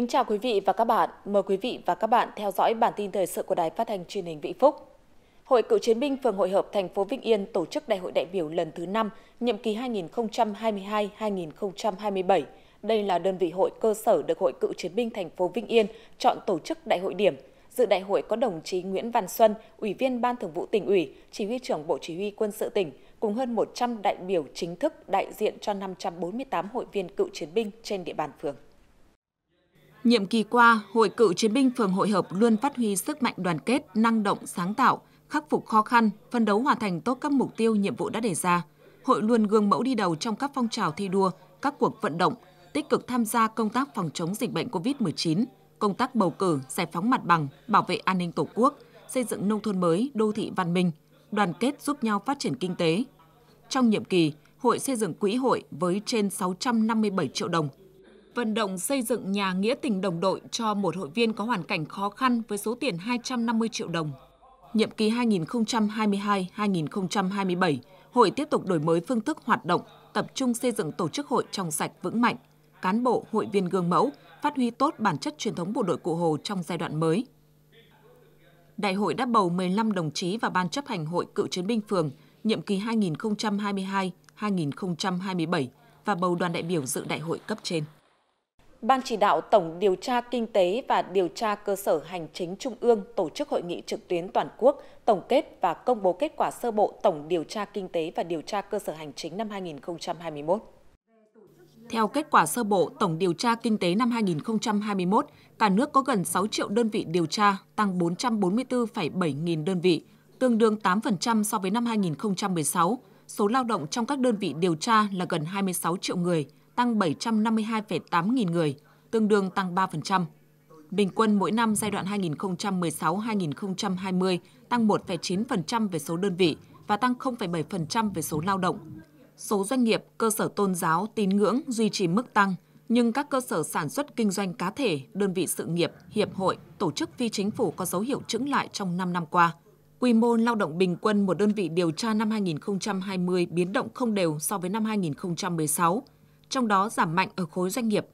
Kính chào quý vị và các bạn. Mời quý vị và các bạn theo dõi bản tin thời sự của Đài Phát thanh Truyền hình Vĩnh Phúc. Hội Cựu chiến binh phường Hội hợp thành phố Vĩnh Yên tổ chức Đại hội đại biểu lần thứ 5, nhiệm kỳ 2022-2027. Đây là đơn vị hội cơ sở được Hội Cựu chiến binh thành phố Vĩnh Yên chọn tổ chức đại hội điểm. Dự đại hội có đồng chí Nguyễn Văn Xuân, Ủy viên Ban Thường vụ tỉnh ủy, Chỉ huy trưởng Bộ Chỉ huy Quân sự tỉnh, cùng hơn 100 đại biểu chính thức đại diện cho 548 hội viên cựu chiến binh trên địa bàn phường. Nhiệm kỳ qua, Hội cựu chiến binh phường Hội Hợp luôn phát huy sức mạnh đoàn kết, năng động, sáng tạo, khắc phục khó khăn, phân đấu hoàn thành tốt các mục tiêu, nhiệm vụ đã đề ra. Hội luôn gương mẫu đi đầu trong các phong trào thi đua, các cuộc vận động, tích cực tham gia công tác phòng chống dịch bệnh COVID-19, công tác bầu cử, giải phóng mặt bằng, bảo vệ an ninh Tổ quốc, xây dựng nông thôn mới, đô thị văn minh, đoàn kết giúp nhau phát triển kinh tế. Trong nhiệm kỳ, Hội xây dựng quỹ hội với trên 657 triệu đồng vận động xây dựng nhà nghĩa tình đồng đội cho một hội viên có hoàn cảnh khó khăn với số tiền 250 triệu đồng. Nhiệm kỳ 2022-2027, hội tiếp tục đổi mới phương thức hoạt động, tập trung xây dựng tổ chức hội trong sạch vững mạnh, cán bộ, hội viên gương mẫu, phát huy tốt bản chất truyền thống bộ đội Cụ Hồ trong giai đoạn mới. Đại hội đã bầu 15 đồng chí vào Ban chấp hành hội cựu chiến binh phường, nhiệm kỳ 2022-2027 và bầu đoàn đại biểu dự đại hội cấp trên. Ban chỉ đạo Tổng điều tra Kinh tế và điều tra Cơ sở Hành chính Trung ương tổ chức hội nghị trực tuyến toàn quốc tổng kết và công bố kết quả sơ bộ Tổng điều tra Kinh tế và điều tra Cơ sở Hành chính năm 2021. Theo kết quả sơ bộ Tổng điều tra Kinh tế năm 2021, cả nước có gần 6 triệu đơn vị điều tra, tăng 444,7 nghìn đơn vị, tương đương 8% so với năm 2016. Số lao động trong các đơn vị điều tra là gần 26 triệu người – tăng 752,8 nghìn người, tương đương tăng 3%. Bình quân mỗi năm giai đoạn 2016-2020 tăng 1,9% về số đơn vị và tăng 0,7% về số lao động. Số doanh nghiệp, cơ sở tôn giáo, tín ngưỡng duy trì mức tăng, nhưng các cơ sở sản xuất kinh doanh cá thể, đơn vị sự nghiệp, hiệp hội, tổ chức phi chính phủ có dấu hiệu chững lại trong 5 năm qua. Quy mô lao động bình quân một đơn vị điều tra năm 2020 biến động không đều so với năm 2016, trong đó giảm mạnh ở khối doanh nghiệp.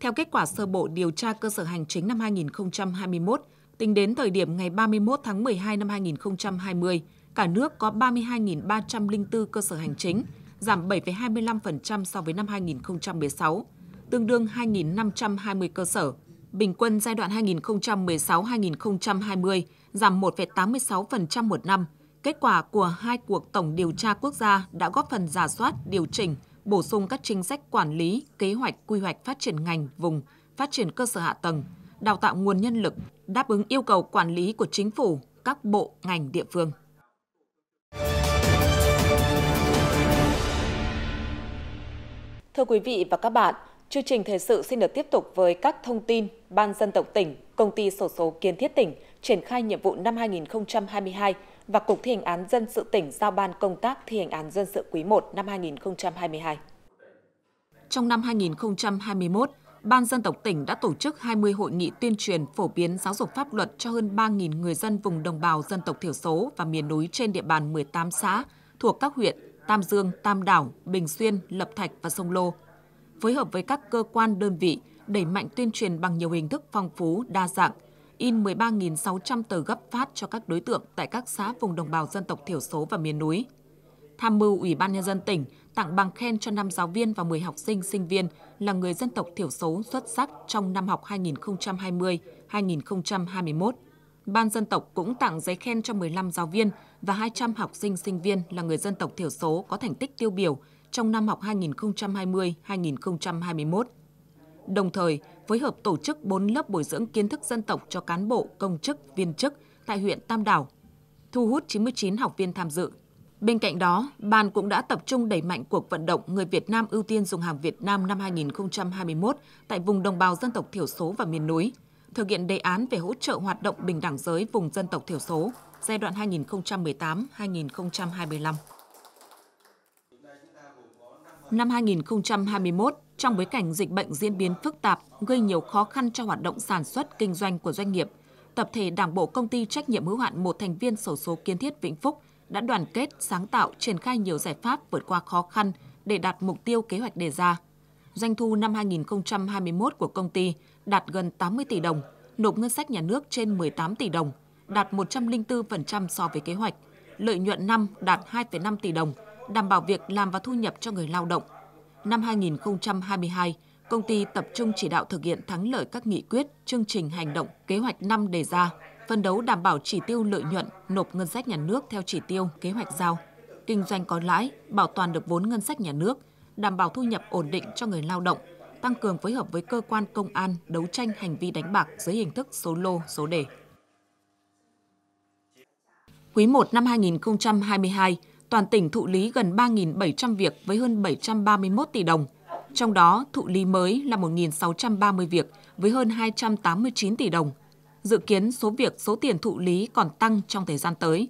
Theo kết quả sơ bộ điều tra cơ sở hành chính năm 2021, tính đến thời điểm ngày 31 tháng 12 năm 2020, cả nước có 32.304 cơ sở hành chính, giảm 7,25% so với năm 2016, tương đương 2.520 cơ sở. Bình quân giai đoạn 2016-2020 giảm 1,86% một năm. Kết quả của hai cuộc tổng điều tra quốc gia đã góp phần giả soát, điều chỉnh, bổ sung các chính sách quản lý, kế hoạch quy hoạch phát triển ngành, vùng, phát triển cơ sở hạ tầng, đào tạo nguồn nhân lực, đáp ứng yêu cầu quản lý của chính phủ, các bộ, ngành địa phương. Thưa quý vị và các bạn, chương trình thời sự xin được tiếp tục với các thông tin Ban dân tộc tỉnh, Công ty Sổ số Kiến thiết tỉnh triển khai nhiệm vụ năm 2022 và Cục thi hành án dân sự tỉnh giao ban công tác thi hành án dân sự quý 1 năm 2022. Trong năm 2021, Ban dân tộc tỉnh đã tổ chức 20 hội nghị tuyên truyền phổ biến giáo dục pháp luật cho hơn 3.000 người dân vùng đồng bào dân tộc thiểu số và miền núi trên địa bàn 18 xã thuộc các huyện Tam Dương, Tam Đảo, Bình Xuyên, Lập Thạch và Sông Lô. Phối hợp với các cơ quan đơn vị, đẩy mạnh tuyên truyền bằng nhiều hình thức phong phú, đa dạng, in 13.600 tờ gấp phát cho các đối tượng tại các xã vùng đồng bào dân tộc thiểu số và miền núi. Tham mưu Ủy ban Nhân dân tỉnh tặng bằng khen cho 5 giáo viên và 10 học sinh, sinh viên là người dân tộc thiểu số xuất sắc trong năm học 2020-2021. Ban dân tộc cũng tặng giấy khen cho 15 giáo viên và 200 học sinh, sinh viên là người dân tộc thiểu số có thành tích tiêu biểu trong năm học 2020-2021. Đồng thời, phối hợp tổ chức 4 lớp bồi dưỡng kiến thức dân tộc cho cán bộ, công chức, viên chức tại huyện Tam Đảo, thu hút 99 học viên tham dự. Bên cạnh đó, ban cũng đã tập trung đẩy mạnh cuộc vận động người Việt Nam ưu tiên dùng hàng Việt Nam năm 2021 tại vùng đồng bào dân tộc thiểu số và miền núi, thực hiện đề án về hỗ trợ hoạt động bình đẳng giới vùng dân tộc thiểu số giai đoạn 2018-2025. Năm 2021, trong bối cảnh dịch bệnh diễn biến phức tạp gây nhiều khó khăn cho hoạt động sản xuất kinh doanh của doanh nghiệp, tập thể Đảng bộ công ty trách nhiệm hữu hạn một thành viên sổ số Kiến thiết Vĩnh Phúc đã đoàn kết, sáng tạo, triển khai nhiều giải pháp vượt qua khó khăn để đạt mục tiêu kế hoạch đề ra. Doanh thu năm 2021 của công ty đạt gần 80 tỷ đồng, nộp ngân sách nhà nước trên 18 tỷ đồng, đạt 104% so với kế hoạch. Lợi nhuận năm đạt 2,5 tỷ đồng, đảm bảo việc làm và thu nhập cho người lao động năm 2022, công ty tập trung chỉ đạo thực hiện thắng lợi các nghị quyết, chương trình hành động, kế hoạch năm đề ra, phân đấu đảm bảo chỉ tiêu lợi nhuận, nộp ngân sách nhà nước theo chỉ tiêu kế hoạch giao, kinh doanh có lãi, bảo toàn được vốn ngân sách nhà nước, đảm bảo thu nhập ổn định cho người lao động, tăng cường phối hợp với cơ quan công an đấu tranh hành vi đánh bạc dưới hình thức số lô, số đề. Quý 1 năm 2022, toàn tỉnh thụ lý gần 3.700 việc với hơn 731 tỷ đồng. Trong đó, thụ lý mới là 1.630 việc với hơn 289 tỷ đồng. Dự kiến số việc, số tiền thụ lý còn tăng trong thời gian tới.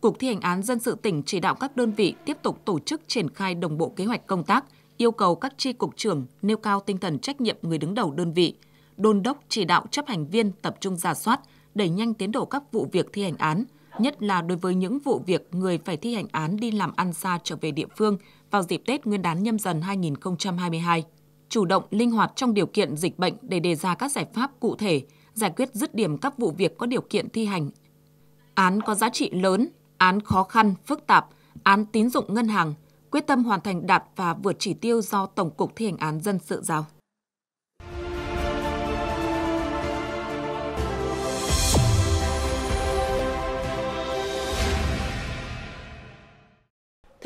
Cục thi hành án dân sự tỉnh chỉ đạo các đơn vị tiếp tục tổ chức triển khai đồng bộ kế hoạch công tác, yêu cầu các tri cục trưởng nêu cao tinh thần trách nhiệm người đứng đầu đơn vị, đôn đốc chỉ đạo chấp hành viên tập trung giả soát, đẩy nhanh tiến độ các vụ việc thi hành án – nhất là đối với những vụ việc người phải thi hành án đi làm ăn xa trở về địa phương vào dịp Tết Nguyên đán nhâm dần 2022. Chủ động linh hoạt trong điều kiện dịch bệnh để đề ra các giải pháp cụ thể, giải quyết dứt điểm các vụ việc có điều kiện thi hành. Án có giá trị lớn, án khó khăn, phức tạp, án tín dụng ngân hàng, quyết tâm hoàn thành đạt và vượt chỉ tiêu do Tổng cục thi hành án dân sự giao.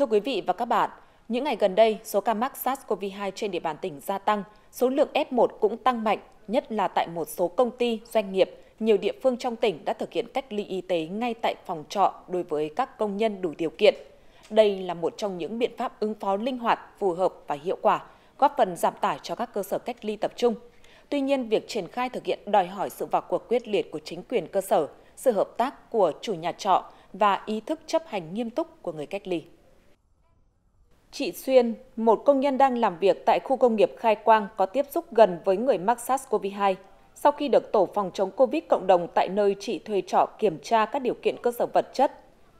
Thưa quý vị và các bạn, những ngày gần đây, số ca mắc SARS-CoV-2 trên địa bàn tỉnh gia tăng, số lượng F1 cũng tăng mạnh, nhất là tại một số công ty, doanh nghiệp, nhiều địa phương trong tỉnh đã thực hiện cách ly y tế ngay tại phòng trọ đối với các công nhân đủ điều kiện. Đây là một trong những biện pháp ứng phó linh hoạt, phù hợp và hiệu quả, góp phần giảm tải cho các cơ sở cách ly tập trung. Tuy nhiên, việc triển khai thực hiện đòi hỏi sự vào cuộc quyết liệt của chính quyền cơ sở, sự hợp tác của chủ nhà trọ và ý thức chấp hành nghiêm túc của người cách ly chị Xuyên, một công nhân đang làm việc tại khu công nghiệp Khai Quang có tiếp xúc gần với người mắc SARS-CoV-2. Sau khi được tổ phòng chống Covid cộng đồng tại nơi chị thuê trọ kiểm tra các điều kiện cơ sở vật chất,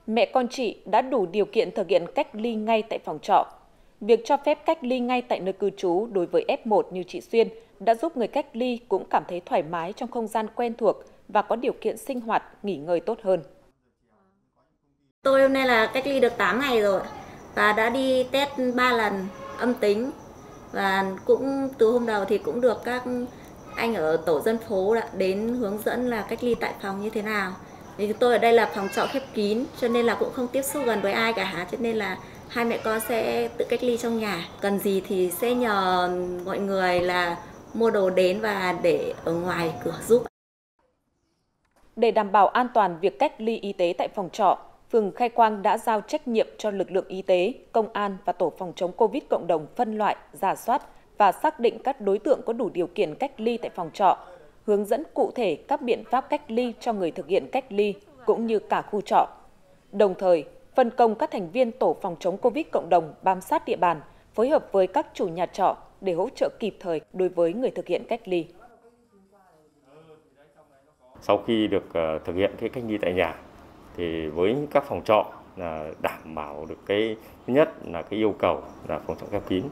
mẹ con chị đã đủ điều kiện thực hiện cách ly ngay tại phòng trọ. Việc cho phép cách ly ngay tại nơi cư trú đối với F1 như chị Xuyên đã giúp người cách ly cũng cảm thấy thoải mái trong không gian quen thuộc và có điều kiện sinh hoạt, nghỉ ngơi tốt hơn. Tôi hôm nay là cách ly được 8 ngày rồi và đã đi test 3 lần âm tính và cũng từ hôm đầu thì cũng được các anh ở tổ dân phố đã đến hướng dẫn là cách ly tại phòng như thế nào thì tôi ở đây là phòng trọ khép kín cho nên là cũng không tiếp xúc gần với ai cả cho nên là hai mẹ con sẽ tự cách ly trong nhà cần gì thì sẽ nhờ mọi người là mua đồ đến và để ở ngoài cửa giúp để đảm bảo an toàn việc cách ly y tế tại phòng trọ phường Khai Quang đã giao trách nhiệm cho lực lượng y tế, công an và tổ phòng chống Covid cộng đồng phân loại, giả soát và xác định các đối tượng có đủ điều kiện cách ly tại phòng trọ, hướng dẫn cụ thể các biện pháp cách ly cho người thực hiện cách ly cũng như cả khu trọ. Đồng thời, phân công các thành viên tổ phòng chống Covid cộng đồng bám sát địa bàn, phối hợp với các chủ nhà trọ để hỗ trợ kịp thời đối với người thực hiện cách ly. Sau khi được ờ, thực hiện cái cách ly tại nhà thì với các phòng trọ là đảm bảo được cái thứ nhất là cái yêu cầu là phòng trọ khép kín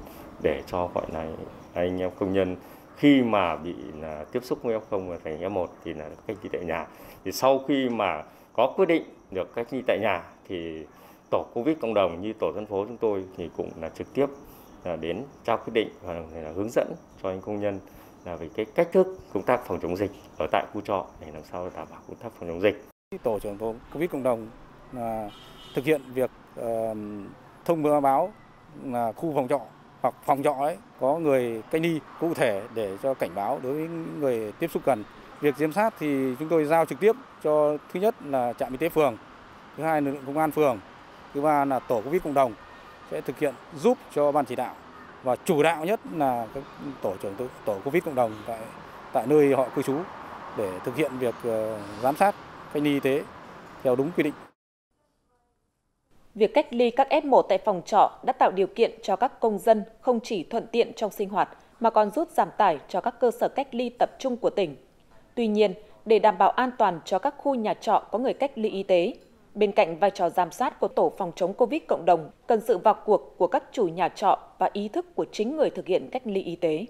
để cho gọi này anh em công nhân khi mà bị là tiếp xúc với F0 và thành F1 thì là cách ly tại nhà. Thì sau khi mà có quyết định được cách ly tại nhà thì tổ Covid cộng đồng như tổ dân phố chúng tôi thì cũng là trực tiếp là đến trao quyết định và là hướng dẫn cho anh công nhân là về cái cách thức công tác phòng chống dịch ở tại khu trọ để làm sao đảm bảo công tác phòng chống dịch. Tổ trưởng tổ Covid cộng đồng là thực hiện việc thông báo là khu phòng trọ hoặc phòng trọ ấy có người cách ly cụ thể để cho cảnh báo đối với người tiếp xúc gần. Việc giám sát thì chúng tôi giao trực tiếp cho thứ nhất là trạm y tế phường, thứ hai là lực lượng công an phường, thứ ba là tổ Covid cộng đồng sẽ thực hiện giúp cho ban chỉ đạo và chủ đạo nhất là các tổ trưởng tổ Covid cộng đồng tại tại nơi họ cư trú để thực hiện việc ờ, giám sát cách ly y tế theo đúng quy định. Việc cách ly các F1 tại phòng trọ đã tạo điều kiện cho các công dân không chỉ thuận tiện trong sinh hoạt mà còn rút giảm tải cho các cơ sở cách ly tập trung của tỉnh. Tuy nhiên, để đảm bảo an toàn cho các khu nhà trọ có người cách ly y tế, bên cạnh vai trò giám sát của tổ phòng chống Covid cộng đồng cần sự vào cuộc của các chủ nhà trọ và ý thức của chính người thực hiện cách ly y tế.